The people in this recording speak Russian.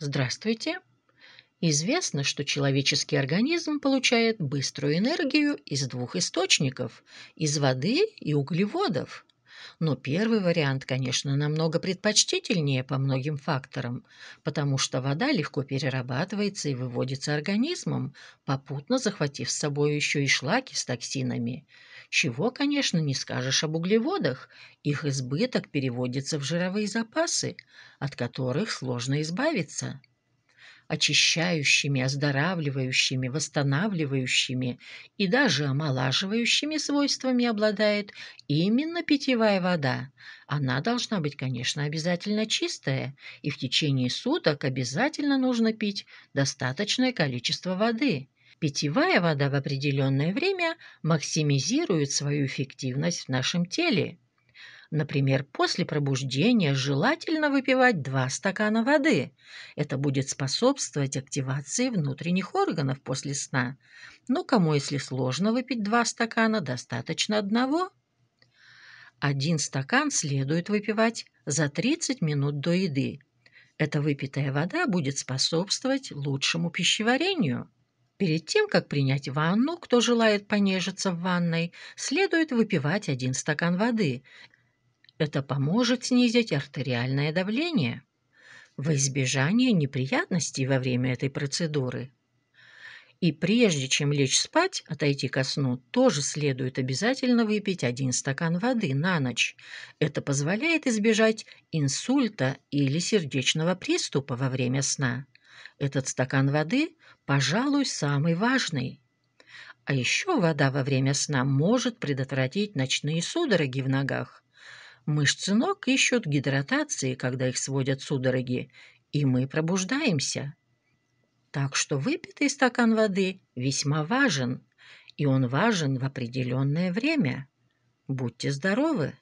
Здравствуйте. Известно, что человеческий организм получает быструю энергию из двух источников – из воды и углеводов. Но первый вариант, конечно, намного предпочтительнее по многим факторам, потому что вода легко перерабатывается и выводится организмом, попутно захватив с собой еще и шлаки с токсинами – чего, конечно, не скажешь об углеводах. Их избыток переводится в жировые запасы, от которых сложно избавиться. Очищающими, оздоравливающими, восстанавливающими и даже омолаживающими свойствами обладает именно питьевая вода. Она должна быть, конечно, обязательно чистая, и в течение суток обязательно нужно пить достаточное количество воды – Питьевая вода в определенное время максимизирует свою эффективность в нашем теле. Например, после пробуждения желательно выпивать 2 стакана воды. Это будет способствовать активации внутренних органов после сна. Но кому, если сложно выпить 2 стакана, достаточно одного. Один стакан следует выпивать за 30 минут до еды. Эта выпитая вода будет способствовать лучшему пищеварению. Перед тем, как принять ванну, кто желает понежиться в ванной, следует выпивать один стакан воды. Это поможет снизить артериальное давление во избежание неприятностей во время этой процедуры. И прежде чем лечь спать, отойти ко сну, тоже следует обязательно выпить один стакан воды на ночь. Это позволяет избежать инсульта или сердечного приступа во время сна. Этот стакан воды, пожалуй, самый важный. А еще вода во время сна может предотвратить ночные судороги в ногах. Мышцы ног ищут гидратации, когда их сводят судороги, и мы пробуждаемся. Так что выпитый стакан воды весьма важен, и он важен в определенное время. Будьте здоровы!